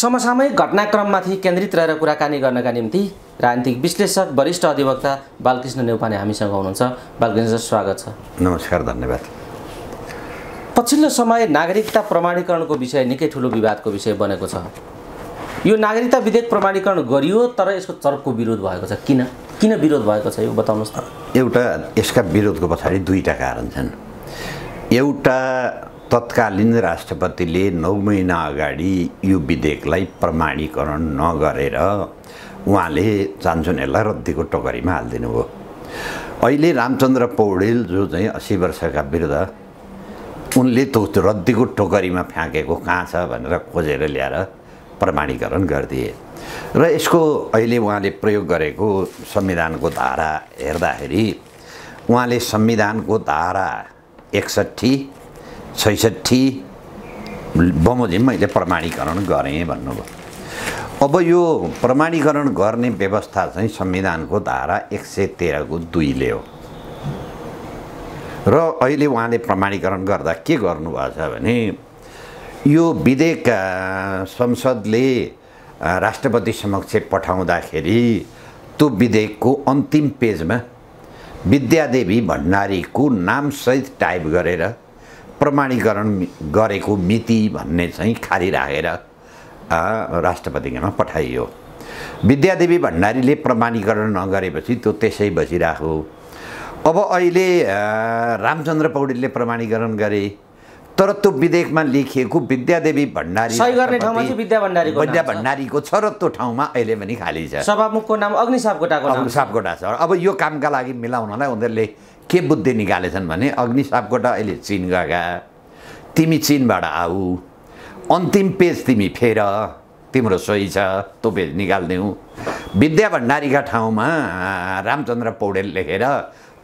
समसामयिक घटनाक्रममाथि केन्द्रित रहेर कुराकानी गर्नका निम्ति राजनीतिक विश्लेषक वरिष्ठ अधिवक्ता बालकृष्ण नेउपाने हामीसँग हुनुहुन्छ बालकृष्ण सर स्वागत छ नमस्कार धन्यवाद पछिल्लो समय नागरिकता प्रमाणीकरणको विषय निकै ठुलो विवादको विषय बनेको छ यो नागरिकता विधेयक प्रमाणीकरण गरियो तर यसको चर्को विरोध भएको छ किन किन विरोध भएको छ यो बताउनुहोस् न एउटा यसका विरोधको पछाडि दुईवटा कारण छन् एउटा तत्कालीन राष्ट्रपतिले नौ महिना अगाडि यो विधेयकलाई प्रमाणीकरण नगरेर उहाँले यसलाई रद्दीको टोकरीमा हालिदिनु भयो अहिले रामचन्द्र पौडेल जो चाहिँ असी वर्षका वृद्ध उनले त रद्दीको टोकरीमा फ्याँकेको कहाँ छ भनेर खोजेर ल्याएर प्रमाणीकरण गरिदिए र यसको अहिले उहाँले प्रयोग गरेको संविधानको धारा हेर्दाखेरि उहाँले संविधानको धारा एकसट्ठी छैसठी बमोजिम मैले प्रमाणीकरण गरेँ भन्नुभयो अब यो प्रमाणीकरण गर्ने व्यवस्था चाहिँ संविधानको धारा एक सय तेह्रको दुईले हो र अहिले उहाँले प्रमाणीकरण गर्दा के गर्नुभएको छ भने यो विधेयक संसदले राष्ट्रपति समक्ष पठाउँदाखेरि त्यो विधेयकको अन्तिम पेजमा विद्यादेवी भण्डारीको नामसहित टाइप गरेर प्रमाणीकरण गरेको मिति भन्ने चाहिँ खाली राखेर राष्ट्रपतिमा पठाइयो विद्यादेवी भण्डारीले प्रमाणीकरण नगरेपछि त्यो त्यसै बसिरहेको अब अहिले रामचन्द्र पौडेलले प्रमाणीकरण गरे तर त्यो विधेयकमा लेखिएको विद्यादेवी भण्डारी सही गर्ने ठाउँमा चाहिँ विद्या भण्डारीको विद्या भण्डारीको छ र त्यो ठाउँमा अहिले पनि खाली छ सभामुखको नाम अग्नि सापकोटाको सापकोटा छ अब यो कामका लागि मिलाउनलाई उनीहरूले के बुद्धि निकालेछन् भने अग्नि अहिले चिन गएका तिमी चिनबाट आऊ अन्तिम पेज तिमी फेर तिम्रो सोही छ त्यो पेज निकालिदिउँ विद्या भण्डारीका ठाउँमा रामचन्द्र पौडेल लेखेर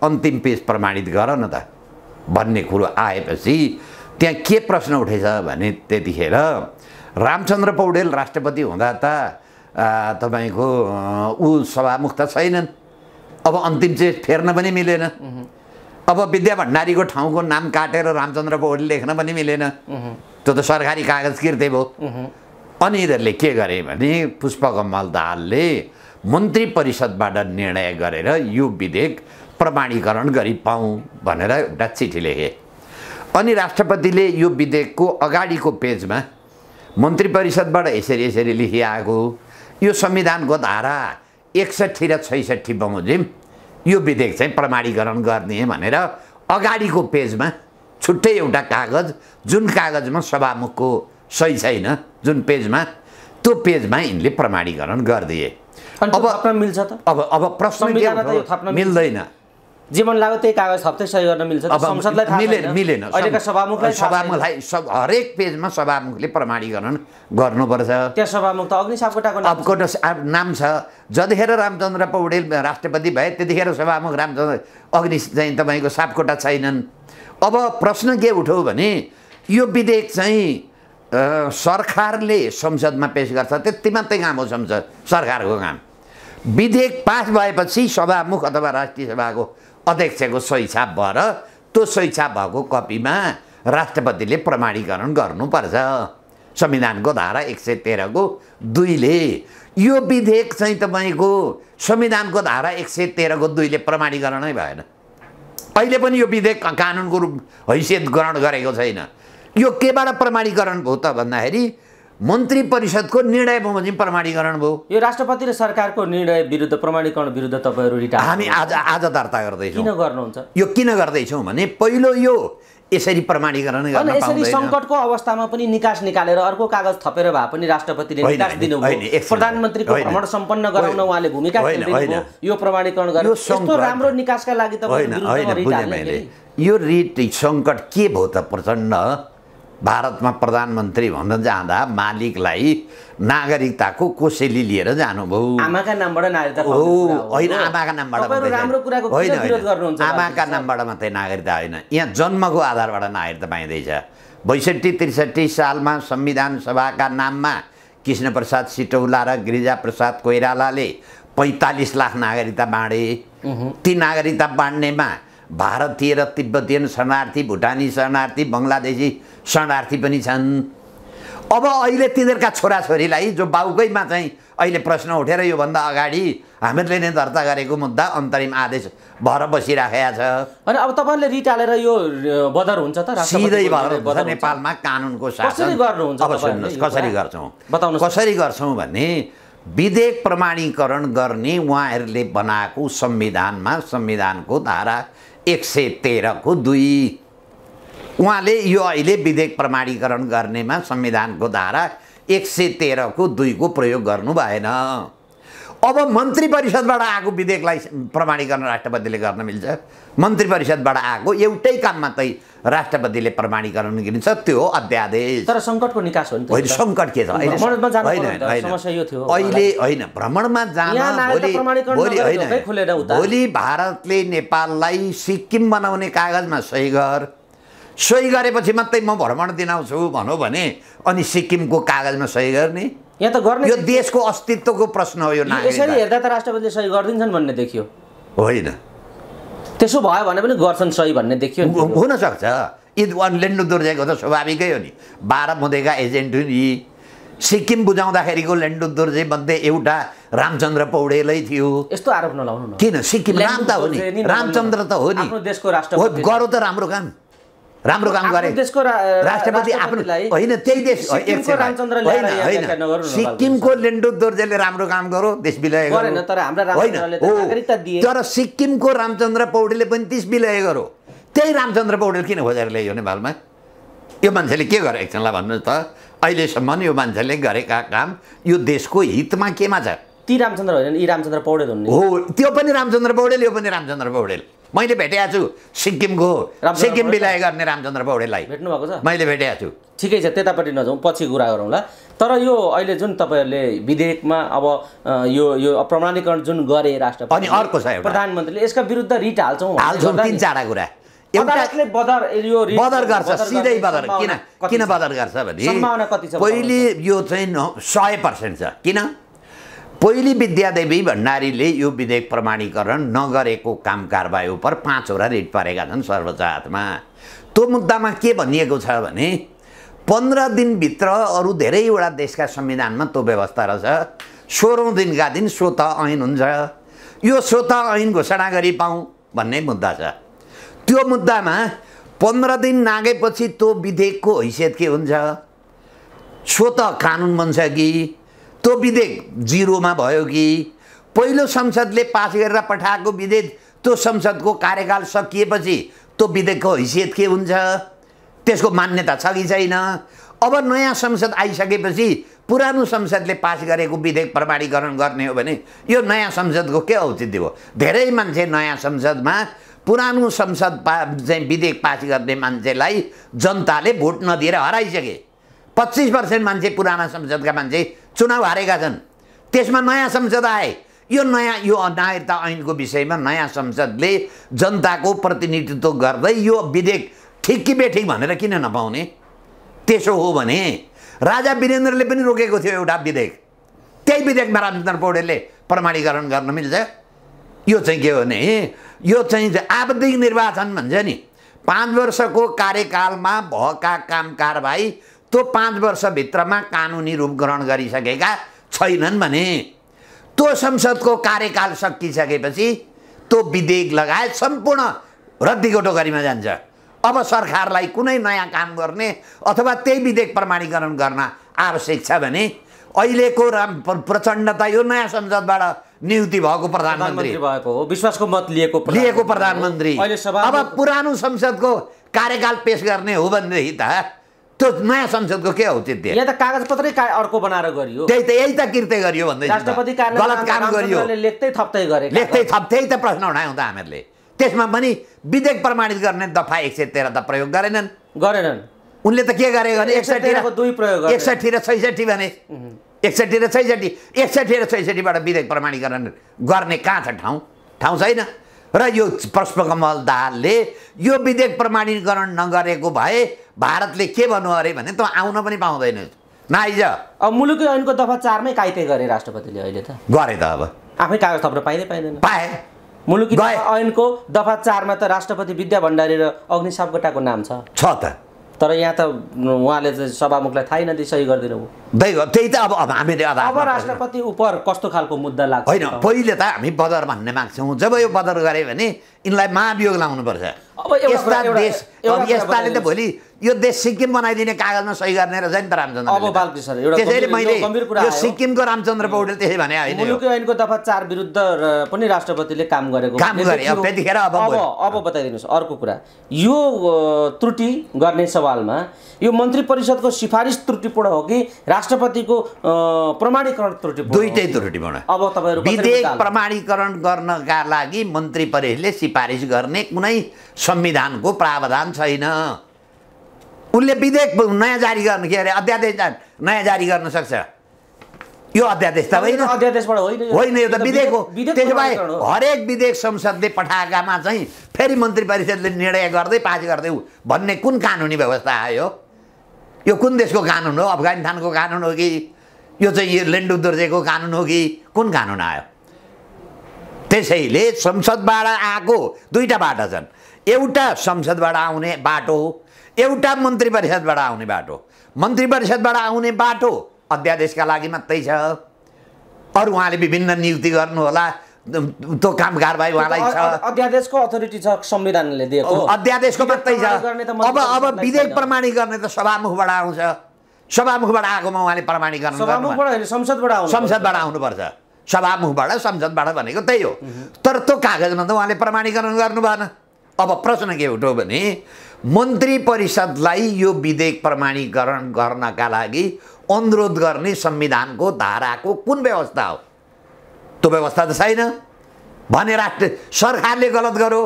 अन्तिम पेज प्रमाणित गर न त भन्ने कुरो आएपछि त्यहाँ के प्रश्न उठेछ भने त्यतिखेर रामचन्द्र पौडेल राष्ट्रपति हुँदा त तपाईँको ऊ सभामुख त छैनन् अब अन्तिम चाहिँ फेर्न पनि मिलेन अब विद्या भण्डारीको ठाउँको नाम काटेर रामचन्द्र पौडेल लेख्न पनि मिलेन त्यो त सरकारी कागज किर्ते भयो अनि यिनीहरूले के गरे भने पुष्पकमल दाहालले मन्त्री परिषदबाट निर्णय गरेर यो विधेयक प्रमाणीकरण गरी पाऊँ भनेर एउटा चिठी लेखे अनि राष्ट्रपतिले यो विधेयकको अगाडिको पेजमा मन्त्री परिषदबाट यसरी यसरी लेखिआएको यो संविधानको धारा एकसट्ठी र छैसठी बमोजिम यो विधेयक चाहिँ प्रमाणीकरण गर्ने भनेर अगाडिको पेजमा छुट्टै एउटा कागज जुन कागजमा सभामुखको सही छैन जुन पेजमा त्यो पेजमा यिनले प्रमाणीकरण गरिदिए अब मिल्छ त अब अब प्रश्न मिल्दैन जीवन लाग्यो त्यही कागज हप्तै सही गर्न मिल्छ संसदलाई मिलेन मिलेन अहिलेका सभामुखलाई सभामुखलाई सब हरेक पेजमा सभामुखले प्रमाणीकरण गर्नुपर्छ त्यहाँ सभामुख त अग्नि सापकोटाको नाम छ जतिखेर रामचन्द्र पौडेल राष्ट्रपति भए त्यतिखेर सभामुख रामचन्द्र अग्नि चाहिँ तपाईँको सापकोटा छैनन् अब प्रश्न के उठ्यो भने यो विधेयक चाहिँ सरकारले संसदमा पेस गर्छ त्यति मात्रै काम हो संसद सरकारको काम विधेयक पास भएपछि सभामुख अथवा राष्ट्रिय सभाको अध्यक्षको छाप भएर त्यो छाप भएको कपीमा राष्ट्रपतिले प्रमाणीकरण गर्नुपर्छ संविधानको धारा एक सय तेह्रको दुईले यो विधेयक चाहिँ तपाईँको संविधानको धारा एक सय तेह्रको दुईले प्रमाणीकरणै भएन अहिले पनि यो विधेयक कानुनको रूप हैसियत ग्रहण गरेको छैन यो केबाट प्रमाणीकरण भयो त भन्दाखेरि मन्त्री परिषदको निर्णय बमोजिम प्रमाणीकरण भयो यो राष्ट्रपति र सरकारको निर्णय विरुद्ध प्रमाणीकरण विरुद्ध तपाईँहरू रिटायर हामी आज आज दर्ता गर्दैछौँ किन गर्नुहुन्छ यो किन गर्दैछौँ भने पहिलो यो यसरी प्रमाणीकरण गर्न यसरी सङ्कटको अवस्थामा पनि निकास निकालेर अर्को कागज थपेर भए पनि राष्ट्रपतिले निकास दिनुभयो प्रधानमन्त्रीको भ्रमण सम्पन्न गराउन उहाँले भूमिका यो प्रमाणीकरण गरेर राम्रो निकासका लागि त होइन यो रिट सङ्कट के भयो त प्रचण्ड भारतमा प्रधानमन्त्री भन्न जाँदा मालिकलाई नागरिकताको कोसेली लिएर जानुभयो आमाका नामबाट होइन आमाका नामबाट होइन आमाका नामबाट मात्रै नागरिकता होइन यहाँ जन्मको आधारबाट नागरिकता पाइँदैछ बैसठी त्रिसठी सालमा संविधान सभाका नाममा कृष्णप्रसाद सिटौला र गिरिजाप्रसाद कोइरालाले पैँतालिस लाख नागरिकता बाँडे ती नागरिकता बाँड्नेमा भारतीय र तिब्बतीयन शरणार्थी भुटानी शरणार्थी बङ्गलादेशी शरणार्थी पनि छन् अब अहिले तिनीहरूका छोराछोरीलाई जो बाउकैमा चाहिँ अहिले प्रश्न उठेर योभन्दा अगाडि हामीहरूले नै दर्ता गरेको मुद्दा अन्तरिम आदेश भएर बसिराखेका छ अनि अब तपाईँले रिट हालेर यो बदर हुन्छ त सिधै भएर नेपालमा कानुनको शासन गर्नुहुन्छ अब कसरी गर्छौँ बताउनु कसरी गर्छौँ भने विधेयक प्रमाणीकरण गर्ने उहाँहरूले बनाएको संविधानमा संविधानको धारा एक सय तेह्रको दुई उहाँले यो अहिले विधेयक प्रमाणीकरण गर्नेमा संविधानको धारा एक सय तेह्रको दुईको प्रयोग गर्नु भएन अब मन्त्री परिषदबाट आएको विधेयकलाई प्रमाणीकरण राष्ट्रपतिले गर्न मिल्छ मन्त्री परिषदबाट आएको एउटै काम मात्रै राष्ट्रपतिले प्रमाणीकरण गरिन्छ त्यो अध्यादेश तर सङ्कटको निकास हो होइन सङ्कट के छ अहिले होइन भ्रमणमा जाँदा भोलि भारतले नेपाललाई सिक्किम बनाउने कागजमा सही गर सही गरेपछि मात्रै म भ्रमण दिनाउँछु भनौँ भने अनि सिक्किमको कागजमा सही गर्ने यहाँ त गर्ने यो देशको अस्तित्वको प्रश्न हो यो यसरी हेर्दा त राष्ट्रपतिले सही गरिदिन्छन् भन्ने देखियो होइन त्यसो भयो भने पनि गर्छन् सही भन्ने देखियो हुनसक्छ यी लेन्डु दुर्जेको त स्वाभाविकै हो नि बाह्र मुदेका एजेन्ट हुन् यी सिक्किम बुझाउँदाखेरिको लेन्डु दुर्जे मध्ये एउटा रामचन्द्र पौडेलै थियो यस्तो आरोप नलाउनु किन सिक्किम राम त हो नि रामचन्द्र त हो नि देशको राष्ट्र गरौँ त राम्रो काम राम्रो काम गरे देशको राष्ट्रपति आफ्नो होइन त्यही देश सिक्किमको लेन्डो दोर्जेले राम्रो काम गरो देश विलय होइन तर सिक्किमको रामचन्द्र पौडेलले पनि तिस विलय गरो त्यही रामचन्द्र पौडेल किन खोजेर ल्यायो नेपालमा यो मान्छेले के छ एकछिनलाई भन्नु त अहिलेसम्म यो मान्छेले गरेका काम यो देशको हितमा केमा छ ती रामचन्द्र होइन यी रामचन्द्र पौडेल हो त्यो पनि रामचन्द्र पौडेल यो पनि रामचन्द्र पौडेल मैले भेटेको छु सिक्किमको सिक्किम विलय गर्ने रामचन्द्र पौडेललाई भेट्नु भएको छ मैले भेटेको छु ठिकै छ त्यतापट्टि नजाउँ पछि कुरा गरौँला तर यो अहिले जुन तपाईँहरूले विधेयकमा अब यो यो प्रमाणीकरण जुन गरे राष्ट्र अनि अर्को छ प्रधानमन्त्रीले यसका विरुद्ध रिट हाल्छौँ हाल्छौँ तिन चारवटा कुरा बदर यो बदर गर्छ सिधै बदर किन किन बदर गर्छ भने पहिले यो चाहिँ सय पर्सेन्ट छ किन पहिली विद्यादेवी भण्डारीले यो विधेयक प्रमाणीकरण नगरेको काम कारबाही उप पाँचवटा रिट परेका छन् सर्वोच्च हातमा त्यो मुद्दामा के भनिएको छ भने पन्ध्र दिनभित्र अरू धेरैवटा देशका संविधानमा त्यो व्यवस्था रहेछ सोह्रौँ दिनका दिन स्वत ऐन हुन्छ यो स्वत ऐन घोषणा गरी पाऊँ भन्ने मुद्दा छ त्यो मुद्दामा पन्ध्र दिन नागेपछि त्यो विधेयकको हैसियत के हुन्छ स्वत कानुन बन्छ कि त्यो विधेयक जिरोमा भयो कि पहिलो संसदले पास गरेर पठाएको विधेयक त्यो संसदको कार्यकाल सकिएपछि त्यो विधेयकको हैसियत के हुन्छ त्यसको मान्यता छ कि छैन अब नयाँ संसद आइसकेपछि पुरानो संसदले पास गरेको विधेयक प्रमाणीकरण गर्ने हो भने यो नयाँ संसदको के औचित्य हो धेरै मान्छे नयाँ संसदमा पुरानो संसद पा चाहिँ विधेयक पास गर्ने मान्छेलाई जनताले भोट नदिएर हराइसके पच्चिस पर्सेन्ट मान्छे पुराना संसदका मान्छे चुनाव हारेका छन् त्यसमा नयाँ संसद आए यो नयाँ यो नागरिकता ऐनको विषयमा नयाँ संसदले जनताको प्रतिनिधित्व गर्दै यो विधेयक ठिक कि बेठिक भनेर किन नपाउने त्यसो हो भने राजा वीरेन्द्रले पनि रोकेको थियो एउटा विधेयक त्यही विधेयकमा रामचन्द्र पौडेलले प्रमाणीकरण गर्न मिल्छ यो चाहिँ के हो भने यो चाहिँ आवधिक निर्वाचन भन्छ नि पाँच वर्षको कार्यकालमा भएका काम कारबाही त्यो पाँच वर्षभित्रमा कानुनी रूप ग्रहण गरिसकेका छैनन् भने त्यो संसदको कार्यकाल सकिसकेपछि त्यो विधेयक लगायत सम्पूर्ण रद्दीगोटो गरीमा जान्छ अब सरकारलाई कुनै नयाँ काम गर्ने अथवा त्यही विधेयक प्रमाणीकरण गर्न आवश्यक छ भने अहिलेको राम प्रचण्ड त यो नयाँ संसदबाट नियुक्ति भएको प्रधानमन्त्री भएको हो विश्वासको मत लिएको लिएको प्रधानमन्त्री अब पुरानो संसदको कार्यकाल पेस गर्ने हो भनेदेखि त त्यो नयाँ संसदको के हो त्यो यहाँ त कागजपत्रै का अर्को बनाएर गरियो त्यही त यही त कृत्य गरियो भन्दै राष्ट्रपति गलत काम गरियो लेख्दै थप्दै गरे लेख्दै थप्दै त प्रश्न उठायौँ त हामीहरूले त्यसमा पनि विधेयक प्रमाणित गर्ने दफा एक सय तेह्र त प्रयोग गरेनन् गरेनन् उनले त के गरे भने एकसठी र दुई प्रयोग एकसठी र छैसठी भने एकसठी र छैसठी एकसठी र छैसठीबाट विधेयक प्रमाणीकरण गर्ने कहाँ छ ठाउँ ठाउँ छैन र यो पुष्पकमल दाहालले यो विधेयक प्रमाणीकरण नगरेको भए भारतले के भन्नु अरे भने त आउन पनि पाउँदैन नआइज अब मुलुकी ऐनको दफा चारमै कायते गरे राष्ट्रपतिले अहिले त गरे त अब आफै कागज थप्न पाइँदै पाइँदैन पाए मुलुकी ऐनको दफा चारमा त राष्ट्रपति विद्या भण्डारी र अग्नि सापकोटाको नाम छ त तर यहाँ त उहाँले सभामुखलाई थाहै नदिई सही गरिदिनु भयो दैव त्यही त अब अब हामीले अब राष्ट्रपति उप कस्तो खालको मुद्दा लाग्छ होइन पहिले त हामी बदर भन्ने माग्छौँ जब यो बदर गऱ्यो भने यिनलाई महाभियोग लाउनुपर्छ अब यस्ता देश अब यस्ताले त भोलि यो देश सिक्किम बनाइदिने कागजमा सही गर्ने रहेछ नि त रामचन्द्र त्यसैले मैले यो सिक्किमको रामचन्द्र पौडेल त्यसै भने होइन ऐनको दफा चार विरुद्ध पनि राष्ट्रपतिले काम गरेको काम गरे अब त्यतिखेर अब अब बताइदिनुहोस् अर्को कुरा यो त्रुटि गर्ने सवालमा यो मन्त्री परिषदको सिफारिस त्रुटिपूर्ण हो कि राष्ट्रपतिको प्रमाणीकरण त्रुटि दुईटै त्रुटिपूर्ण अब तपाईँहरू विधेयक प्रमाणीकरण गर्नका लागि मन्त्री परिषदले सिफारिस गर्ने कुनै संविधानको प्रावधान छैन उनले विधेयक नयाँ जारी गर्नु के अरे अध्यादेश नयाँ जारी गर्न सक्छ यो अध्यादेश त होइन होइन यो त विधेयक हो त्यसो भए हरेक विधेयक संसदले पठाएकामा चाहिँ फेरि मन्त्री परिषदले निर्णय गर्दै पास गर्दै भन्ने कुन कानुनी व्यवस्था आयो यो कुन देशको कानुन हो अफगानिस्तानको कानुन हो कि यो चाहिँ यो लेन्डु दोर्जेको कानुन हो कि कुन कानुन आयो त्यसैले संसदबाट आएको दुईवटा बाटो छन् एउटा संसदबाट आउने बाटो हो एउटा मन्त्री परिषदबाट आउने बाटो मन्त्री परिषदबाट आउने बाटो अध्यादेशका लागि मात्रै छ अरू उहाँले विभिन्न नियुक्ति गर्नुहोला त्यो काम कारबाही उहाँलाई छ अध्यादेशको अथोरिटी छ संविधानले दिएको अध्यादेशको मात्रै छ अब अब विधेयक प्रमाणित गर्ने त सभामुखबाट आउँछ सभामुखबाट आएकोमा उहाँले प्रमाणित गर्नु संसदबाट संसदबाट आउनुपर्छ सभामुखबाट संसदबाट भनेको त्यही हो तर त्यो कागजमा त उहाँले प्रमाणीकरण गर्नु भएन अब प्रश्न के उठ्यो भने मन्त्री परिषदलाई यो विधेयक प्रमाणीकरण गर्नका लागि अनुरोध गर्ने संविधानको धाराको कुन व्यवस्था हो त्यो व्यवस्था त छैन भने राष्ट्र सरकारले गलत गर्यो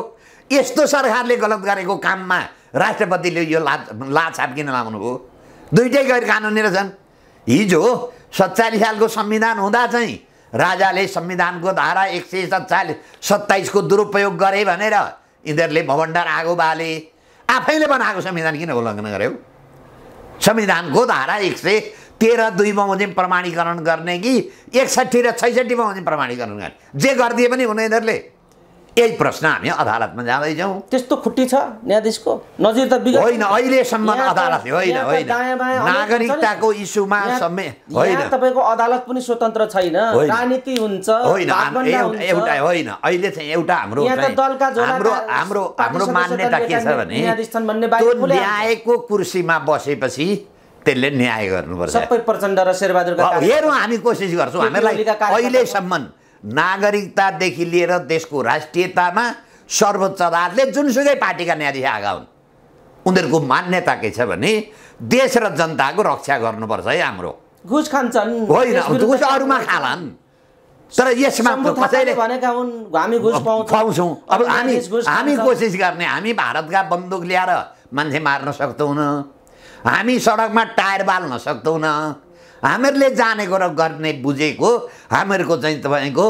यस्तो सरकारले गलत गरेको काममा राष्ट्रपतिले यो ला लाछाप किन लाउनु हो दुइटै गैर कानुनी रहेछन् हिजो सत्तालिस सालको संविधान हुँदा चाहिँ राजाले संविधानको धारा एक सय सत्तालिस सत्ताइसको दुरुपयोग गरे भनेर यिनीहरूले भवण्डार आगो बाले आफैले बनाएको संविधान किन उल्लङ्घन गर्यो संविधानको धारा एक सय तेह्र दुईमा हुने प्रमाणीकरण गर्ने कि एकसट्ठी र छैसठीमा हुने प्रमाणीकरण गर्ने जे गरिदिए पनि हुन यिनीहरूले यही प्रश्न हामी अदालतमा जाँदैछौँ त्यस्तो खुट्टी छ न्यायाधीशको नजिर त होइन अहिलेसम्म अदालत होइन होइन नागरिकताको इस्युमा समय होइन तपाईँको अदालत पनि स्वतन्त्र छैन राजनीति हुन्छ होइन एउटा होइन अहिले चाहिँ एउटा हाम्रो हाम्रो हाम्रो हाम्रो मान्यता के छ भने न्यायको कुर्सीमा बसेपछि त्यसले न्याय गर्नुपर्छ सबै प्रचण्ड र शेरबहादुरका हेरौँ हामी कोसिस गर्छौँ हामीलाई अहिलेसम्म नागरिकतादेखि लिएर देशको राष्ट्रियतामा सर्वोच्च अदालतले जुनसुकै पार्टीका न्यायाधीश आएका हुन् उनीहरूको मान्यता के छ भने देश र जनताको रक्षा गर्नुपर्छ है हाम्रो घुस खान्छन् होइन घुस अरूमा खालान् तर यसमा कसैले पाउँछौँ अब हामी हामी कोसिस गर्ने हामी भारतका बन्दुक ल्याएर मान्छे मार्न सक्दैनौँ हामी सडकमा टायर बाल्न सक्दैनौँ हामीहरूले जानेको र गर्ने बुझेको हामीहरूको चाहिँ तपाईँको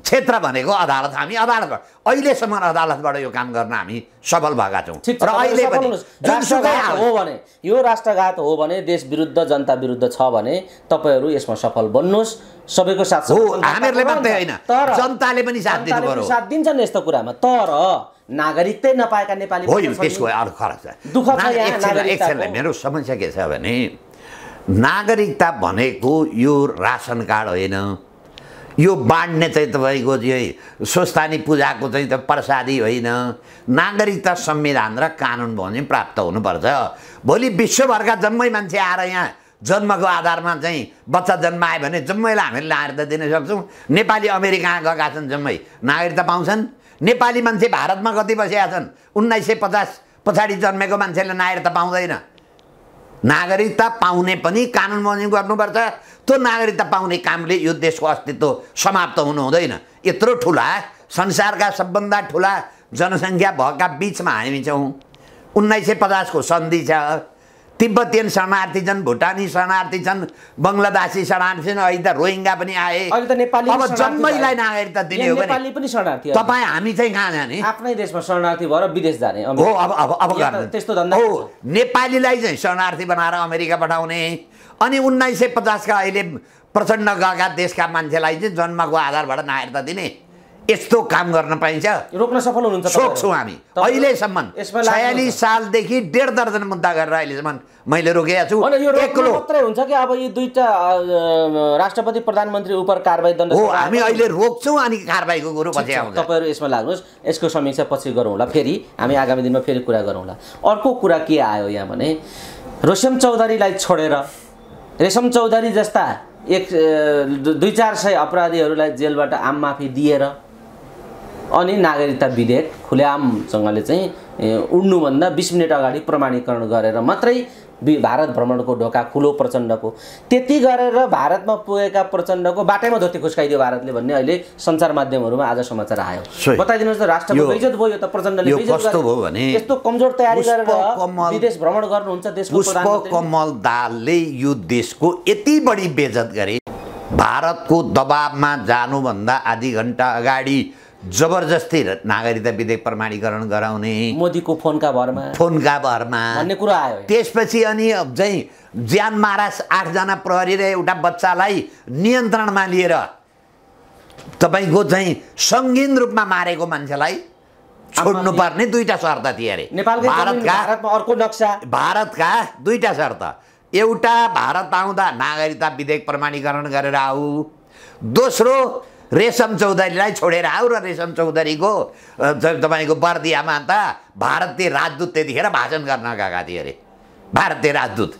क्षेत्र भनेको अदालत हामी अदालतबाट अहिलेसम्म अदालतबाट यो काम गर्न हामी सफल भएका छौँ र अहिले पनि हो भने यो राष्ट्रघात हो भने देश विरुद्ध जनता विरुद्ध छ भने तपाईँहरू यसमा सफल बन्नुहोस् सबैको साथ हो हामीहरूले मात्रै होइन तर जनताले पनि साथ दिनु पर्यो साथ दिन्छन् यस्तो कुरामा तर नागरिकै नपाएका नेपाली हो त्यसको अरू फरक छ दुःख मेरो समस्या के छ भने नागरिकता भनेको यो रासन कार्ड होइन यो बाँड्ने चाहिँ तपाईँको चाहिँ स्वस्थानी पूजाको चाहिँ त प्रसादी होइन नागरिकता संविधान र कानुन भने प्राप्त हुनुपर्छ भोलि विश्वभरका जम्मै मान्छे आएर यहाँ जन्मको आधारमा चाहिँ बच्चा जन्म जन्मायो भने जम्मैलाई हामीले नागरिकता दिन सक्छौँ नेपाली अमेरिका गएका छन् जम्मै नागरिकता पाउँछन् नेपाली मान्छे भारतमा कति बसेका छन् उन्नाइस सय पचास पछाडि जन्मेको मान्छेले नागरिकता पाउँदैन नागरिकता पाउने पनि कानुन बनि गर्नुपर्छ त्यो नागरिकता पाउने कामले यो देशको अस्तित्व समाप्त हुनु हुँदैन यत्रो ठुला संसारका सबभन्दा ठुला जनसङ्ख्या भएका बिचमा हामी छौँ उन्नाइस सय पचासको सन्धि छ तिब्बतियन शरणार्थी छन् भुटानी शरणार्थी छन् बङ्गलादेशी शरणार्थी छन् अहिले त रोहिङ्गा पनि आए अब जम्मैलाई नागरिकता दिने हो भने तपाईँ हामी चाहिँ कहाँ जाने आफ्नै देशमा शरणार्थी भएर विदेश जाने हो अब अब अब त्यस्तो हो नेपालीलाई चाहिँ शरणार्थी बनाएर अमेरिका पठाउने अनि उन्नाइस सय पचासका अहिले प्रचण्ड गएका देशका मान्छेलाई चाहिँ जन्मको आधारबाट नागरिकता दिने यस्तो काम गर्न पाइन्छ रोक्न सफल हुनुहुन्छ सोक्छौँ हामी अहिलेसम्म छयालिस सालदेखि डेढ दर्जन मुद्दा गरेर अहिलेसम्म मैले रोकेको छु एक्लो हुन्छ कि अब यी दुईटा राष्ट्रपति प्रधानमन्त्री उप कारवाही दण्ड हो हामी अहिले रोक्छौँ अनि कारवाहीको कुरो पछि आउँछ तपाईँहरू यसमा लाग्नुहोस् यसको समीक्षा पछि गरौँला फेरि हामी आगामी दिनमा फेरि कुरा गरौँला अर्को कुरा के आयो यहाँ भने रोशम चौधरीलाई छोडेर रेशम चौधरी जस्ता एक दुई चार सय अपराधीहरूलाई जेलबाट आम माफी दिएर अनि नागरिकता विधेयक खुलेआमसँगले चाहिँ उड्नुभन्दा बिस मिनट अगाडि प्रमाणीकरण गरेर मात्रै भारत भ्रमणको ढोका खुलो प्रचण्डको त्यति गरेर भारतमा पुगेका प्रचण्डको बाटैमा धोती खुस्काइदियो भारतले भन्ने अहिले सञ्चार माध्यमहरूमा आज समाचार आयो बताइदिनुहोस् त राष्ट्रको इज्जत भयो त प्रचण्डले भने यस्तो कमजोर तयारी गरेर विदेश भ्रमण गर्नुहुन्छ देशको कमल दालले यो देशको यति बढी बेजत गरे भारतको दबाबमा जानुभन्दा आधी घन्टा अगाडि जबरजस्ती नागरिकता विधेयक प्रमाणीकरण गराउने मोदीको फोनका भरमा फोनका भरमा भन्ने कुरो आयो त्यसपछि अनि चाहिँ ज्यान मारास आठजना प्रहरी र एउटा बच्चालाई नियन्त्रणमा लिएर तपाईँको चाहिँ सङ्गीन रूपमा मारेको मान्छेलाई छोड्नुपर्ने दुईटा शर्त थिए अरे भारतका अर्को नक्सा भारतका दुईटा शर्त एउटा भारत आउँदा नागरिकता विधेयक प्रमाणीकरण गरेर आऊ दोस्रो रेशम चौधरीलाई छोडेर आऊ र रेशम चौधरीको तपाईँको बर्दियामा त भारतीय राजदूत त्यतिखेर भाषण गर्न गएका थिए अरे भारतीय राजदूत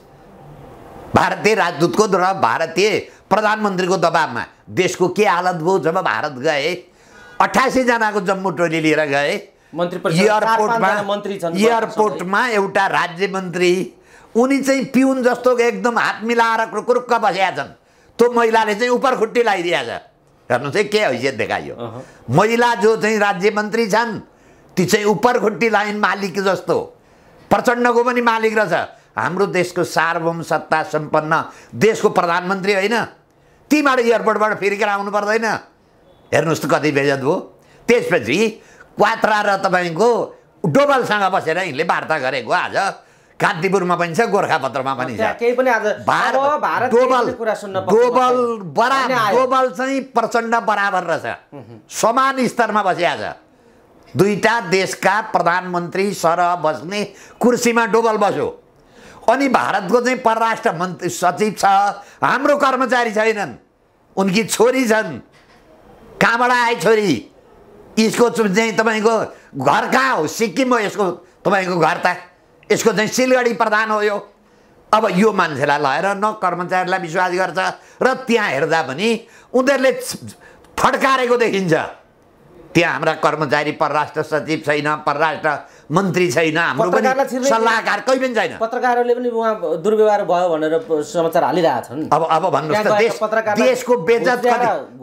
भारतीय राजदूतको र भारतीय प्रधानमन्त्रीको दबाबमा देशको के हालत भयो जब भारत गए अठासीजनाको जम्मू टोली लिएर गए एयरपोर्टमा मन्त्री एयरपोर्टमा एउटा राज्य मन्त्री उनी चाहिँ पिउन जस्तो एकदम हात मिलाएर कुरुक्क बसेका छन् त्यो महिलाले चाहिँ उपर खुट्टी लगाइदिएछ हेर्नु चाहिँ के हैसियत देखायो महिला जो चाहिँ राज्य मन्त्री छन् ती चाहिँ खुट्टी लाइन मालिक जस्तो प्रचण्डको पनि मालिक रहेछ हाम्रो देशको सार्वभौम सत्ता सम्पन्न देशको प्रधानमन्त्री होइन तीबाट एयरपोर्टबाट फिर्केर आउनु पर्दैन हेर्नुहोस् त कति बेजत भयो त्यसपछि क्वात्रा र तपाईँको डोबलसँग बसेर यिनले वार्ता गरेको आज कान्तिपुरमा पनि छ गोर्खापत्रमा पनि छ डोबल चाहिँ प्रचण्ड बराबर रहेछ समान स्तरमा बसिया छ दुईवटा देशका प्रधानमन्त्री सरह बस्ने कुर्सीमा डोबल बस्यो अनि भारतको चाहिँ परराष्ट्र मन्त्री सचिव छ हाम्रो कर्मचारी छैनन् उनकी छोरी छन् कहाँबाट आए छोरी यसको चाहिँ तपाईँको घर कहाँ हो सिक्किम हो यसको तपाईँको घर त यसको चाहिँ सिलगढी प्रधान हो यो अब यो मान्छेलाई लगाएर न कर्मचारीलाई विश्वास गर्छ र त्यहाँ हेर्दा पनि उनीहरूले फड्काएको देखिन्छ त्यहाँ हाम्रा कर्मचारी परराष्ट्र सचिव छैन परराष्ट्र मन्त्री छैन हाम्रो पनि सल्लाहकार कोही पनि छैन पत्रकारहरूले पनि उहाँ दुर्व्यवहार भयो भनेर समाचार छन् अब अब भन्नुहोस् त देशको बेजत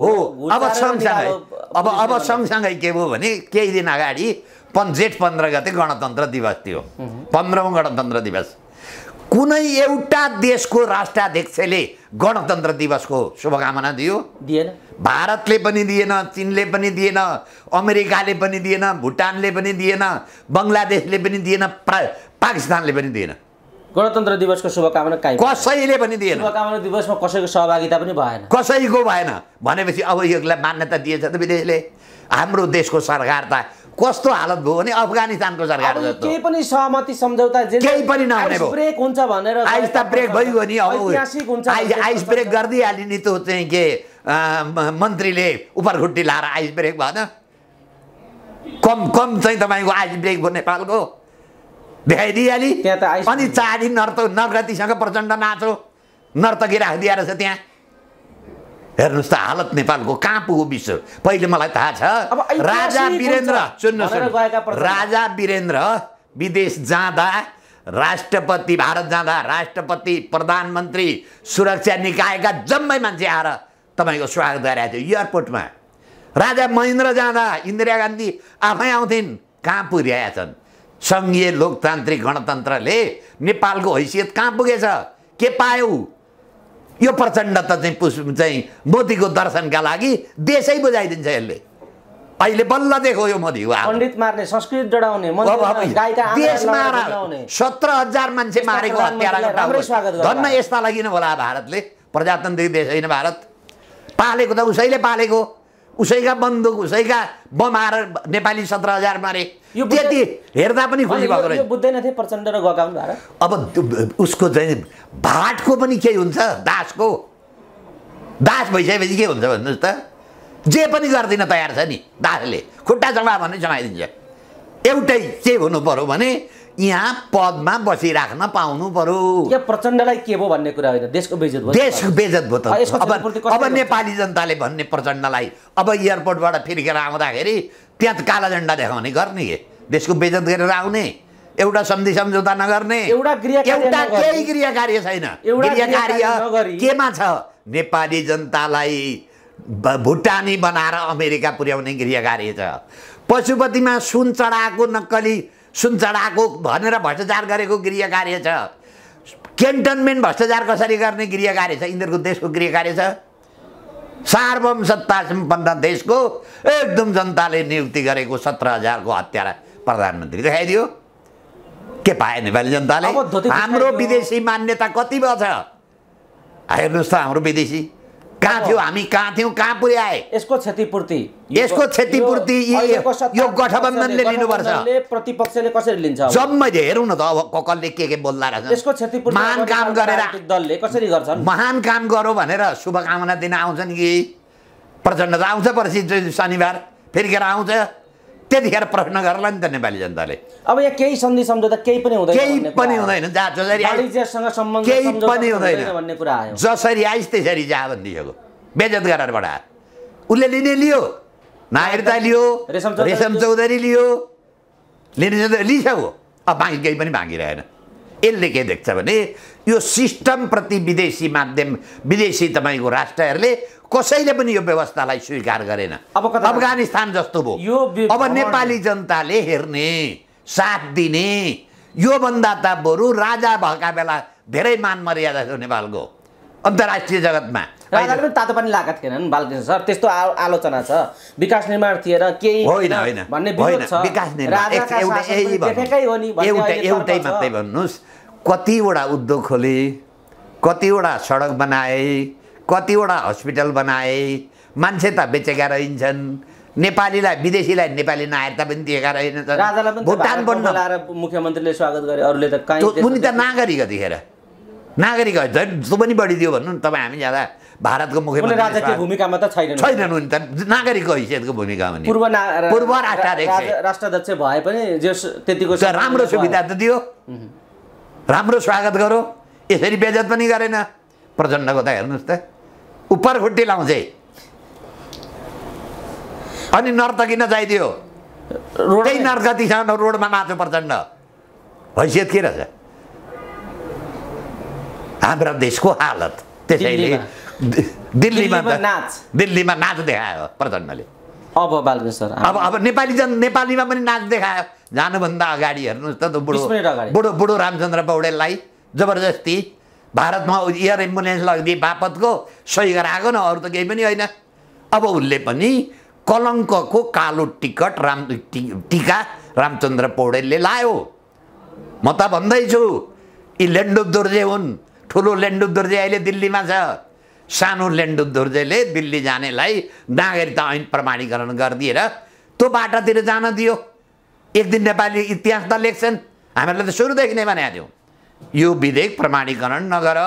हो अब सँगसँगै अब अब सँगसँगै के भयो भने केही दिन अगाडि पन् जेठ पन्ध्र गते गणतन्त्र दिवस थियो पन्ध्रौँ गणतन्त्र दिवस कुनै एउटा देशको राष्ट्राध्यक्षले गणतन्त्र दिवसको शुभकामना दियो दिएन भारतले पनि दिएन चिनले पनि दिएन अमेरिकाले पनि दिएन भुटानले पनि दिएन बङ्गलादेशले पनि दिएन पाकिस्तानले पनि दिएन गणतन्त्र दिवसको शुभकामना कसैले पनि दिएन शुभकामना दिवसमा कसैको सहभागिता पनि भएन कसैको भएन भनेपछि अब यसलाई मान्यता दिएछ त विदेशले हाम्रो देशको सरकार त कस्तो हालत भयो भने अफगानिस्तानको सरकार जस्तो केही पनि सहमति सम्झौता केही पनि नहुने ब्रेक हुन्छ भनेर आइस ब्रेक भइगयो नि अब आइस ब्रेक गरिदिइहाल्यो नि त्यो चाहिँ के मन्त्रीले उपरखुट्टी लाएर आइस ब्रेक भएन कम कम चाहिँ तपाईँको आइस ब्रेक भयो नेपालको देखाइदिइहाल्यो अनि चाँडी नर्त नर्तकीसँग प्रचण्ड नाचो नर्तकी राखिदिएर छ त्यहाँ हेर्नुहोस् त हालत नेपालको कहाँ पुग्यो विश्व पहिले मलाई थाहा छ राजा वीरेन्द्र सुन्नुहोस् राजा वीरेन्द्र विदेश जाँदा राष्ट्रपति भारत जाँदा राष्ट्रपति प्रधानमन्त्री सुरक्षा निकायका जम्मै मान्छे आएर तपाईँको स्वागत गरेको थियो एयरपोर्टमा राजा महेन्द्र जाँदा इन्दिरा गान्धी आफै आउँथिन् कहाँ पुर्याएका छन् सङ्घीय लोकतान्त्रिक गणतन्त्रले नेपालको हैसियत कहाँ पुगेछ के पायौ यो प्रचण्ड त चाहिँ पुष् चाहिँ मोदीको दर्शनका लागि देशै बुझाइदिन्छ यसले अहिले बल्ल देखो यो मोदी पण्डित मार्ने संस्कृत डढाउने सत्र हजार मान्छे मारेको धन्न यस्तालाई किन होला भारतले प्रजातान्त्रिक देश होइन भारत पालेको त उसैले पालेको उसैका बन्दुक उसैका बमार नेपाली सत्र हजार मारे त्यति हेर्दा पनि खुसी भएको रहेछ बुझ्दैन प्रचण्ड र अब उसको चाहिँ भाटको पनि केही हुन्छ दासको दास भइसकेपछि के हुन्छ भन्नुहोस् त जे पनि गर्दिन तयार छ नि दासले खुट्टा जम्मा भने जमाइदिन्छ एउटै के हुनु पऱ्यो भने यहाँ पदमा बसिराख्न पाउनु पर्यो यहाँ प्रचण्डलाई के भयो भन्ने कुरा होइन देशको बेजत भयो देशको बेजत भयो त अब नेपाली जनताले भन्ने प्रचण्डलाई अब एयरपोर्टबाट फिर्केर आउँदाखेरि त्यहाँ त काला झन्डा देखाउने गर्ने देशको बेजत गरेर आउने एउटा सन्धि सम्झौता नगर्ने एउटा एउटा केही गृह कार्य छैन केमा छ नेपाली जनतालाई भुटानी बनाएर अमेरिका पुर्याउने गृह कार्य छ पशुपतिमा सुन चढाएको नक्कली सुन चढाएको भनेर भ्रष्टाचार गरेको गृह कार्य छ क्यान्टनमेन्ट भ्रष्टाचार कसरी गर्ने गृह कार्य छ यिनीहरूको देशको गृह कार्य छ सार्वम सत्ता सम्पन्न देशको एकदम जनताले नियुक्ति गरेको सत्र हजारको हत्यारा प्रधानमन्त्री देखाइदियो के पायो नेपाली जनताले हाम्रो विदेशी मान्यता कति छ हेर्नुहोस् त हाम्रो विदेशी कहाँ थियो हामी कहाँ थियौँ कहाँ पुर्याए यसको क्षतिपूर्ति यसको क्षतिपूर्ति यो गठबन्धनले लिनुपर्छ प्रतिपक्षले कसरी लिन्छ मैले हेरौँ न त अब कसले के के बोल्दा रहेछ यसको क्षतिपूर्ति महान काम गरेर दलले कसरी गर्छ महान काम गरौँ भनेर शुभकामना दिन आउँछन् कि प्रचण्ड त आउँछ पर्सि शनिबार फेरि आउँछ त्यतिखेर प्रश्न गरेर नि त नेपाली जनताले अब यहाँ केही सन्धि सम्झौता केही पनि हुँदैन केही पनि हुँदैन केही पनि हुँदैन जसरी आइस त्यसरी जा भनिदिएको बेजत गरेर बडा उसले लिने लियो नागरिकता लियो रेशम चौधरी लियो लिने लिइसक्यो अब बाँकी केही पनि बाँकी रहेन यसले के देख्छ भने यो सिस्टमप्रति विदेशी माध्यम विदेशी तपाईँको राष्ट्रहरूले कसैले पनि यो व्यवस्थालाई स्वीकार गरेन अब अफगानिस्तान जस्तो भयो यो अब नेपाली जनताले हेर्ने साथ दिने योभन्दा त बरु राजा भएका बेला धेरै मान मर्यादा थियो नेपालको अन्तर्राष्ट्रिय जगतमा राजाले पनि तातो पानी लागेका थिएनन् बालकृष्ण सर त्यस्तो आलोचना छ विकास निर्माण थिएन केही होइन होइन भन्ने विकास निर्माण एउटा एउटै मात्रै भन्नुहोस् कतिवटा उद्योग खोले कतिवटा सडक बनाए कतिवटा हस्पिटल बनाए मान्छे त बेचेका रहन्छन् नेपालीलाई विदेशीलाई नेपाली नागरिकता पनि दिएका रहेन भुटान बन्न मुख्यमन्त्रीले स्वागत गरे अरूले त उनी त नागरिक देखेर नागरिक जस्तो पनि बढिदियो भन्नु नि तपाईँ हामी जाँदा भारतको मुख्यमन्त्री भूमिकामा त छैन छैनन् उनी त नागरिकको हैसियतको भने पूर्व पूर्व राष्ट्राध्यक्ष भए पनि जस त्यतिको राम्रो सुविधा त दियो राम्रो स्वागत गरौँ यसरी बेजत पनि गरेन प्रचण्डको त हेर्नुहोस् त उपर खुट्टी लाउँथे अनि नर्तकिन जाइदियो रोडै नर्तकी छ रोडमा नाच्यो प्रचण्ड हैसियत के रहेछ हाम्रो देशको हालत त्यसैले दिल्लीमा नाच दिल्लीमा नाच देखायो प्रचण्डले अब बालकृष्ण अब अब नेपाली जन नेपालीमा पनि नाच देखायो जानुभन्दा अगाडि हेर्नुहोस् त बुढो बुढो बुढो रामचन्द्र पौडेललाई जबरजस्ती भारतमा एयर एम्बुलेन्स लगिदिए बापतको सही गराएको न अरू त केही पनि होइन अब उसले पनि कलङ्कको कालो टिकट राम टि टिका रामचन्द्र पौडेलले लायो म त भन्दैछु यी लेन्डुप दुर्जे हुन् ठुलो लेन्डुप दुर्जे अहिले दिल्लीमा छ सानो लेन्डुप दुर्जेले दिल्ली जानेलाई नागरिकता ऐन प्रमाणीकरण गरिदिएर त्यो बाटातिर जान दियो एक दिन नेपाली इतिहास त लेख्छन् हामीहरूले त सुरुदेखि नै भनेको थियौँ यो विधेयक प्रमाणीकरण नगर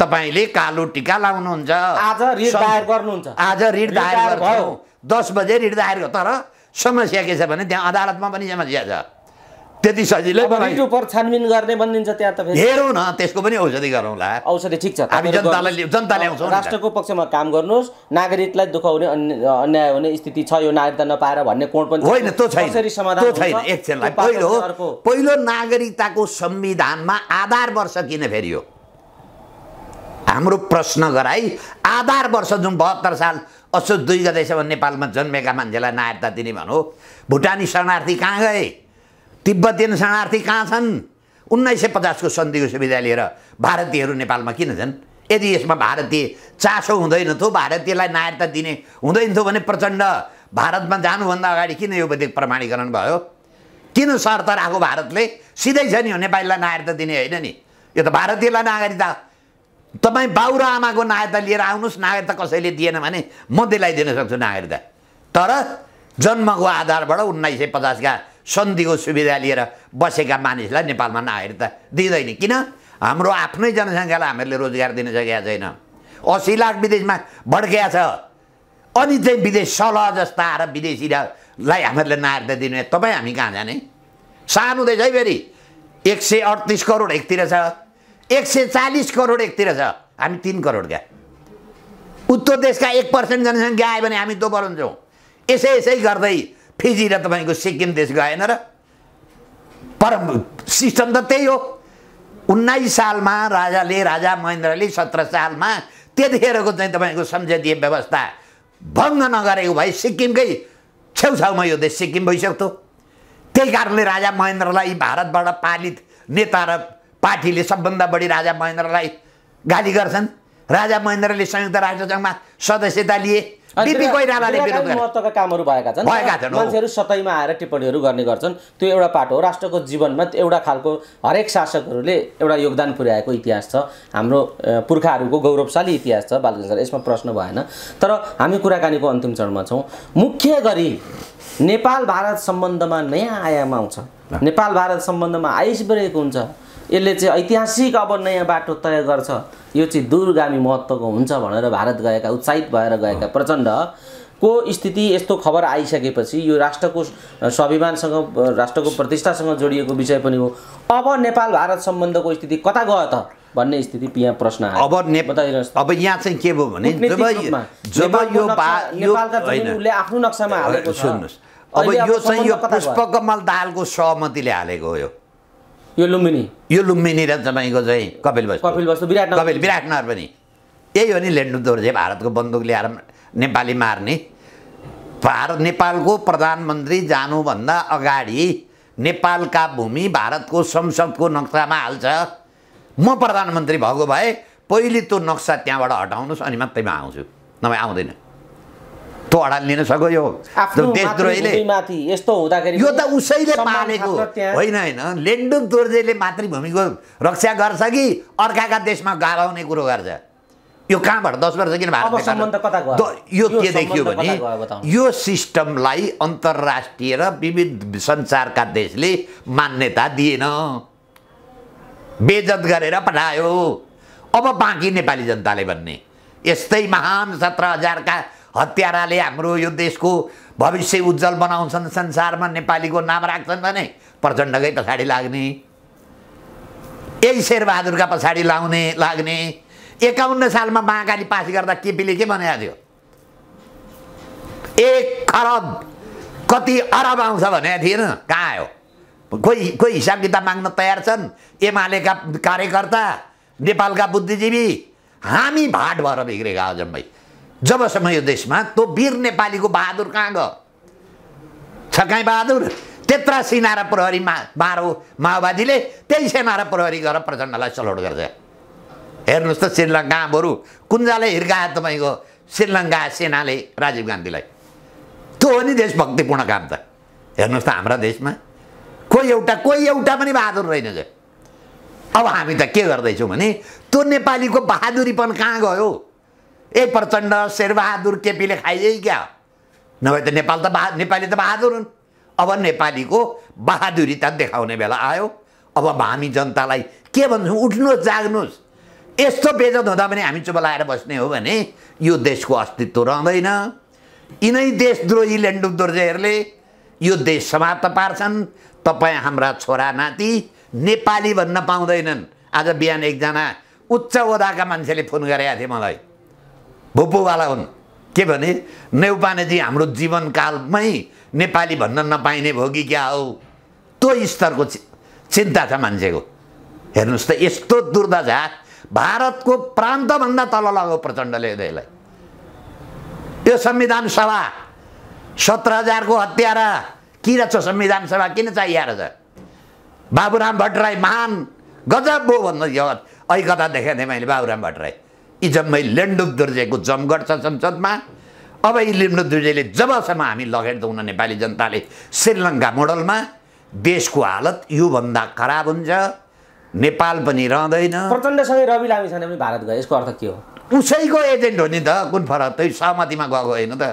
तपाईँले कालो टिका लाउनुहुन्छ आज ऋण दायर गर्नुहुन्छ आज ऋण दायर भयो दस बजे ऋण दायर तर समस्या के छ भने त्यहाँ अदालतमा पनि समस्या छ त्यति सजिलै छानबिन गर्ने भनिदिन्छ त्यहाँ त हेरौँ न त्यसको पनि औषधि गरौँला औषधि ठिक छ हामी जनतालाई जनता ल्याउँछौँ राष्ट्रको पक्षमा काम गर्नुहोस् नागरिकलाई दुखाउने अन्याय हुने स्थिति छ यो नागरिकता नपाएर भन्ने कोण पनि होइन त्यो छैन त्यो छैन एकछिनलाई पहिलो पहिलो नागरिकताको संविधानमा आधार वर्ष किन फेरि हो हाम्रो प्रश्न गराई आधार वर्ष जुन बहत्तर साल असोज दुई गतेसम्म नेपालमा जन्मेका मान्छेलाई नागरिकता दिने भनौँ भुटानी शरणार्थी कहाँ गए तिब्बतियन शरणार्थी कहाँ छन् उन्नाइस सय पचासको सन्धिको सुविधा लिएर भारतीयहरू नेपालमा किन छन् यदि यसमा भारतीय चासो हुँदैन थियो भारतीयलाई नागरिकता दिने हुँदैन थियो भने प्रचण्ड भारतमा जानुभन्दा अगाडि किन यो प्रमाणीकरण भयो किन शर्त राखेको भारतले सिधै छ नि नेपालीलाई नागरिकता दिने होइन नि यो त भारतीयलाई नागरिकता तपाईँ बाउ र आमाको नागरिकता लिएर आउनुहोस् नागरिकता कसैले दिएन भने म दिन सक्छु नागरिकता तर जन्मको आधारबाट उन्नाइस सय पचासका सन्धिको सुविधा लिएर बसेका मानिसलाई नेपालमा नआएर त दिँदैन किन हाम्रो आफ्नै जनसङ्ख्यालाई हामीहरूले रोजगार दिन सकेका छैन असी लाख विदेशमा भड्किया छ अनि चाहिँ विदेश सलह जस्ता आएर विदेशीलाई हामीहरूले नआएर त दिने तपाईँ हामी कहाँ जाने सानो देश है फेरि एक सय अडतिस करोड एकतिर छ एक सय चालिस करोड एकतिर छ हामी तिन करोडका उत्तर देशका एक पर्सेन्ट जनसङ्ख्या आयो भने हामी दोब्बर हुन्छौँ यसै यसै गर्दै फिजी र तपाईँको सिक्किम देश गएन र परम सिस्टम त त्यही हो उन्नाइस सालमा राजाले राजा महेन्द्रले सत्र सालमा त्यतिखेरको चाहिँ तपाईँको संसदीय व्यवस्था भङ्ग नगरेको भए सिक्किमकै छेउछाउमा यो देश सिक्किम भइसक्थ्यो त्यही कारणले राजा महेन्द्रलाई भारतबाट पालित नेता र पार्टीले सबभन्दा बढी राजा महेन्द्रलाई गाली गर्छन् राजा महेन्द्रले संयुक्त राष्ट्रसङ्घमा सदस्यता लिए महत्त्वका कामहरू भएका छन् मान्छेहरू सतैमा आएर टिप्पणीहरू गर्ने गर्छन् त्यो एउटा पाठ हो राष्ट्रको जीवनमा एउटा खालको हरेक शासकहरूले एउटा योगदान पुर्याएको इतिहास छ हाम्रो पुर्खाहरूको गौरवशाली इतिहास छ बालकृष्ण यसमा प्रश्न भएन तर हामी कुराकानीको अन्तिम चरणमा छौँ मुख्य गरी नेपाल भारत सम्बन्धमा नयाँ आयाम आउँछ नेपाल भारत सम्बन्धमा आइसबरहेको हुन्छ यसले चाहिँ ऐतिहासिक अब नयाँ बाटो तय गर्छ यो चाहिँ दूरगामी महत्त्वको हुन्छ भनेर भारत गएका उत्साहित भएर गएका प्रचण्ड को स्थिति यस्तो खबर आइसकेपछि यो राष्ट्रको स्वाभिमानसँग राष्ट्रको प्रतिष्ठासँग जोडिएको विषय पनि हो अब नेपाल भारत सम्बन्धको स्थिति कता गयो त भन्ने स्थिति यहाँ प्रश्न अब अब यहाँ चाहिँ के भयो भने जब यो उसले आफ्नो नक्सामा हालेको सुन्नुहोस् अब यो चाहिँ यो पुष्पकमल दाहालको सहमतिले हालेको हो यो लुम्बिनी यो लुम्बिनी र तपाईँको चाहिँ कपिल वस्तु कपिल वस्तु विराट कपिल विराटनगर पनि यही हो नि दोर चाहिँ भारतको बन्दुक ल्याएर नेपाली मार्ने भारत नेपालको प्रधानमन्त्री जानुभन्दा अगाडि नेपालका भूमि भारतको संसदको नक्सामा हाल्छ म प्रधानमन्त्री भएको भए पहिले त्यो नक्सा त्यहाँबाट हटाउनुहोस् अनि मात्रै म आउँछु नभए आउँदैन त अडान लिन सक्यो देशद्रोहीले यस्तो हुँदाखेरि यो त उसैले पालेको होइन होइन लेन्डुङ दोर्जेले मातृभूमिको रक्षा गर्छ कि अर्काका देशमा गालाउने कुरो गर्छ यो कहाँबाट दस वर्ष किन भएको यो के देखियो भने यो सिस्टमलाई अन्तर्राष्ट्रिय र विविध संसारका देशले मान्यता दिएन बेजत गरेर पठायो अब बाँकी नेपाली जनताले भन्ने यस्तै महान सत्र हजारका हत्याराले हाम्रो यो देशको भविष्य उज्जवल बनाउँछन् संसारमा नेपालीको नाम राख्छन् भने प्रचण्डकै पछाडि लाग्ने यही शेरबहादुरका पछाडि लाउने लाग्ने एकाउन्न सालमा महाकाली पास गर्दा केपीले के भनेको थियो एक खरब कति अरब आउँछ भनेको थिएन कहाँ आयो कोही कोही हिसाब किताब माग्न तयार छन् एमालेका कार्यकर्ता नेपालका बुद्धिजीवी हामी भाट भएर बिग्रेका हो भाइ जबसम्म यो देशमा तँ वीर नेपालीको बहादुर कहाँ गयो छ कहीँ बहादुर त्यत्रा सेना र प्रहरी मा मारो माओवादीले त्यही सेना र प्रहरी गरेर प्रचण्डलाई सलोट गर्छ हेर्नुहोस् त श्रीलङ्का बरु कुन्जाले हिर्कायो तपाईँको श्रीलङ्का सेनाले राजीव गान्धीलाई त्यो हो नि देशभक्तिपूर्ण काम त हेर्नुहोस् त हाम्रा देशमा कोही एउटा कोही एउटा पनि बहादुर रहेनछ अब हामी त के गर्दैछौँ भने त्यो नेपालीको बहादुरीपन कहाँ गयो ए प्रचण्ड शेरबहादुर केपीले खाइए क्या नभए त नेपाल त बहा नेपाली त बहादुर हुन् अब नेपालीको बहादुरी त देखाउने बेला आयो अब हामी जनतालाई के भन्छौँ उठ्नुहोस् जाग्नुहोस् यस्तो बेजत हुँदा पनि हामी चुप लाएर बस्ने हो भने यो देशको अस्तित्व रहँदैन यिनै देशद्रोही लेन्डु दोर्जेहरूले यो देश समाप्त पार्छन् तपाईँ हाम्रा छोरा नाति नेपाली भन्न पाउँदैनन् आज बिहान एकजना उच्च ओदाका मान्छेले फोन गरेका थिए मलाई भोपोवाला हुन् के भने नेउपानेजी हाम्रो जीवनकालमै नेपाली भन्न नपाइने भयो कि क्या हो त्यो स्तरको चिन्ता छ मान्छेको हेर्नुहोस् त यस्तो दुर्दशा भारतको प्रान्तभन्दा तल लगाऊ प्रचण्डले यसलाई यो संविधान सभा सत्र हजारको हत्यारा किन छ संविधान सभा किन चाहिएर रहेछ बाबुराम भट्टराई महान गजब भयो भन्नु यो ऐकता देखेको थिएँ मैले बाबुराम भट्टराई इजम्मै लेन्डुप दुर्जेको जम छ संसदमा अब यी लिम्डु दुर्जेले जबसम्म हामी लखेट्दैनौँ नेपाली जनताले श्रीलङ्का मोडलमा देशको हालत योभन्दा खराब हुन्छ नेपाल पनि रहँदैन प्रचण्डसँगै रवि लामी छैन भारत गयो यसको अर्थ के हो उसैको एजेन्ट हो नि त कुन फरक त्यही सहमतिमा गएको होइन त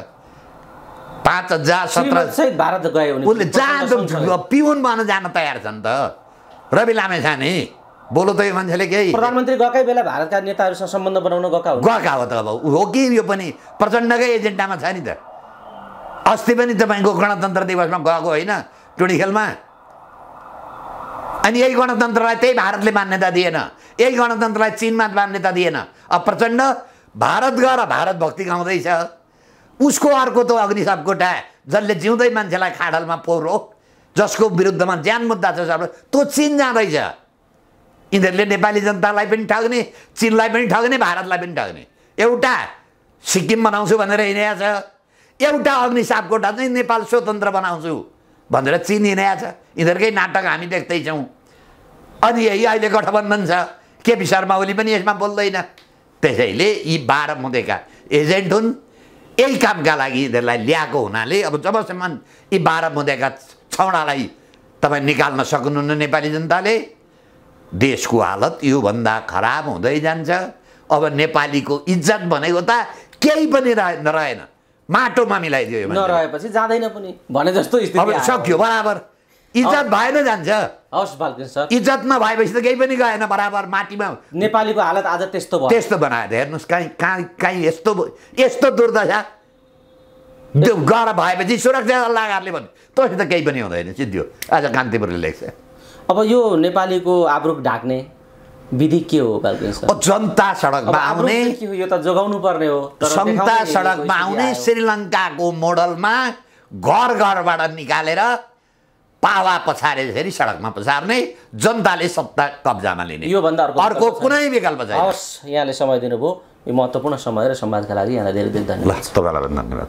पाँच हजार सत्र भारत गयो उसले जहाँ पिउन बन जान तयार छन् त रवि लामे नि बोलो त यो मान्छेले केही प्रधानमन्त्री गएकै बेला भारतका नेताहरूसँग सम्बन्ध बनाउन गएका हो गएका हो त अब हो कि यो पनि प्रचण्डकै एजेन्डामा छ नि त अस्ति पनि तपाईँको गणतन्त्र दिवसमा गएको होइन खेलमा अनि यही गणतन्त्रलाई त्यही भारतले मान्यता दिएन यही गणतन्त्रलाई चिनमा मान्यता दिएन अब प्रचण्ड भारत गएर भारत भक्ति गाउँदैछ उसको अर्को त अग्नि सापकोटा जसले जिउँदै मान्छेलाई खाडलमा पोरो जसको विरुद्धमा ज्यान मुद्दा छ त्यो चिन जाँदैछ यिनीहरूले नेपाली जनतालाई पनि ठग्ने चिनलाई पनि ठग्ने भारतलाई पनि ठग्ने एउटा सिक्किम बनाउँछु भनेर हिँडेको छ एउटा अग्निसापकोटा चाहिँ नेपाल स्वतन्त्र बनाउँछु भनेर चिन हिँडेको छ यिनीहरूकै नाटक हामी देख्दैछौँ अनि यही अहिले गठबन्धन छ केपी शर्मा ओली पनि यसमा बोल्दैन त्यसैले यी बाह्र मुदेका एजेन्ट हुन् यही कामका लागि यिनीहरूलाई ल्याएको हुनाले अब जबसम्म यी बाह्र मुदेका छौडालाई तपाईँ निकाल्न सक्नुहुन्न नेपाली जनताले देशको हालत योभन्दा खराब हुँदै जान्छ अब नेपालीको इज्जत भनेको त केही पनि रहे नरहेन माटोमा मिलाइदियो नरहेपछि जाँदैन पनि भने जस्तो अब सक्यो बराबर इज्जत भएन जान्छ हवस् बालकृष्ण सर इज्जत नभएपछि त केही पनि गएन बराबर माटीमा नेपालीको हालत आज त्यस्तो भयो त्यस्तो बनाएर हेर्नुहोस् कहीँ कहाँ कहीँ यस्तो यस्तो दुर्दशा त्यो गएर भएपछि सुरक्षा सल्लाहकारले भन्यो त केही पनि हुँदैन सिद्धि आज कान्तिपुरले लेख्छ अब यो नेपालीको आब्रुक ढाक्ने विधि के हो जनता सडकमा आउने यो त जोगाउनु पर्ने हो जनता सडकमा आउने श्रीलङ्काको मोडलमा घर घरबाट निकालेर पावा पछारे फेरि सडकमा पछार्ने जनताले सत्ता कब्जामा लिने योभन्दा अर्को कुनै विकल्प छैन हवस् यहाँले समय दिनुभयो यो महत्त्वपूर्ण समय र सम्वादका लागि यहाँलाई धेरै धेरै धन्यवाद तपाईँलाई धन्यवाद